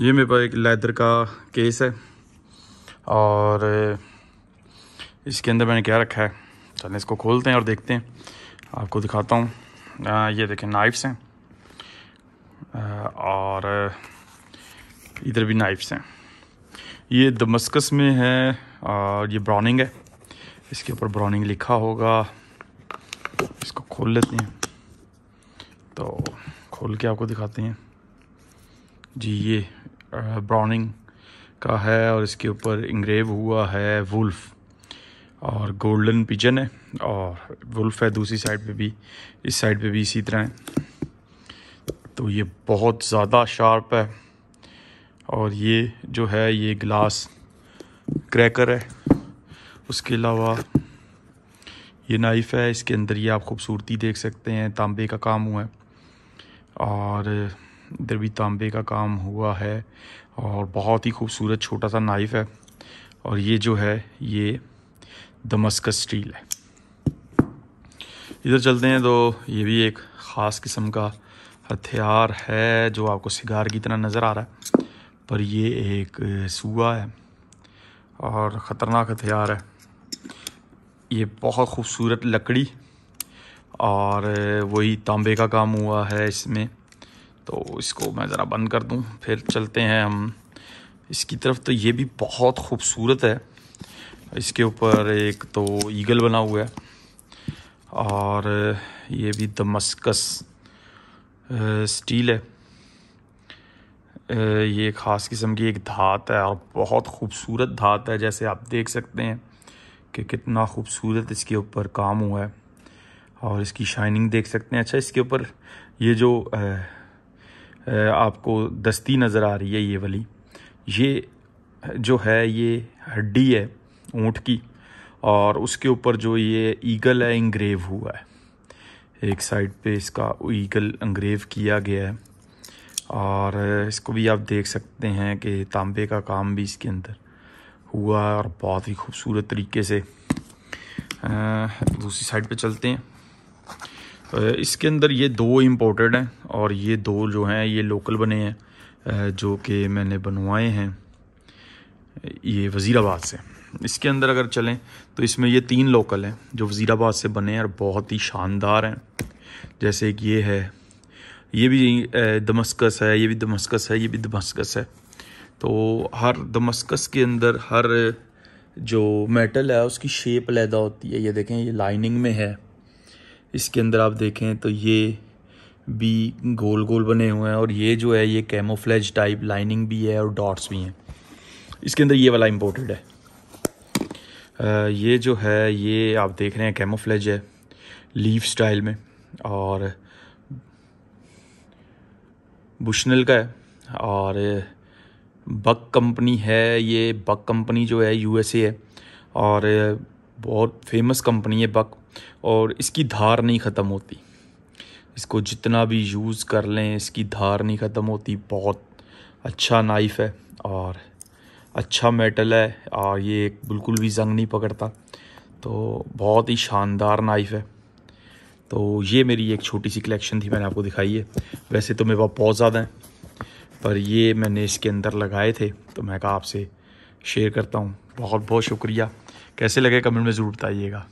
ये मेरे पास एक लेदर का केस है और इसके अंदर मैंने क्या रखा है चलें इसको खोलते हैं और देखते हैं आपको दिखाता हूँ ये देखें नाइफ्स हैं और इधर भी नाइफ्स हैं ये दमस्कस में है और ये ब्राउनिंग है इसके ऊपर ब्राउनिंग लिखा होगा इसको खोल लेते हैं तो खोल के आपको दिखाते हैं जी ये ब्राउनिंग का है और इसके ऊपर इंग्रेव हुआ है वुल्फ और गोल्डन पिजन है और वुल्फ है दूसरी साइड पे भी इस साइड पे भी इसी तरह है तो ये बहुत ज़्यादा शार्प है और ये जो है ये ग्लास क्रैकर है उसके अलावा ये नाइफ़ है इसके अंदर ये आप खूबसूरती देख सकते हैं तांबे का काम हुआ है और इधर भी तांबे का काम हुआ है और बहुत ही खूबसूरत छोटा सा नाइफ है और ये जो है ये दमस्कस स्टील है इधर चलते हैं तो ये भी एक ख़ास किस्म का हथियार है जो आपको सिगार की तरह नज़र आ रहा है पर ये एक सूआ है और ख़तरनाक हथियार है ये बहुत खूबसूरत लकड़ी और वही तांबे का काम हुआ है इसमें तो इसको मैं ज़रा बंद कर दूँ फिर चलते हैं हम इसकी तरफ तो ये भी बहुत खूबसूरत है इसके ऊपर एक तो ईगल बना हुआ है और ये भी दमस्कस स्टील है ये ख़ास किस्म की एक धात है और बहुत खूबसूरत धात है जैसे आप देख सकते हैं कि कितना खूबसूरत इसके ऊपर काम हुआ है और इसकी शाइनिंग देख सकते हैं अच्छा इसके ऊपर ये जो आपको दस्ती नज़र आ रही है ये वाली ये जो है ये हड्डी है ऊँट की और उसके ऊपर जो ये ईगल है इंग्रेव हुआ है एक साइड पे इसका ईगल इंग्रेव किया गया है और इसको भी आप देख सकते हैं कि तांबे का काम भी इसके अंदर हुआ है और बहुत ही खूबसूरत तरीके से दूसरी साइड पे चलते हैं इसके अंदर ये दो इम्पोर्टेड हैं और ये दो जो हैं ये लोकल बने हैं जो कि मैंने बनवाए हैं ये वज़ीराबाद से इसके अंदर अगर चलें तो इसमें ये तीन लोकल हैं जो वज़ीराबाद से बने हैं और बहुत ही शानदार हैं जैसे कि ये है ये भी दमस्कस है ये भी दमस्कस है ये भी दमस्कस है तो हर दमस्कस के अंदर हर जो मेटल है उसकी शेप लैदा होती है ये देखें ये लाइनिंग में है इसके अंदर आप देखें तो ये भी गोल गोल बने हुए हैं और ये जो है ये कैमोफ्लेज टाइप लाइनिंग भी है और डॉट्स भी हैं इसके अंदर ये वाला इम्पोर्टेड है आ, ये जो है ये आप देख रहे हैं कैमोफ्लेज है लीफ स्टाइल में और बुशनल का है और बक कंपनी है ये बक कंपनी जो है यूएसए है और बहुत फेमस कंपनी है बक और इसकी धार नहीं ख़त्म होती इसको जितना भी यूज़ कर लें इसकी धार नहीं ख़त्म होती बहुत अच्छा नाइफ़ है और अच्छा मेटल है और ये बिल्कुल भी जंग नहीं पकड़ता तो बहुत ही शानदार नाइफ़ है तो ये मेरी एक छोटी सी कलेक्शन थी मैंने आपको दिखाई है वैसे तो मेरे पास बहुत ज़्यादा हैं पर ये मैंने इसके अंदर लगाए थे तो मैं कहा आपसे शेयर करता हूँ बहुत बहुत शुक्रिया कैसे लगे कमेंट में ज़रूर बताइएगा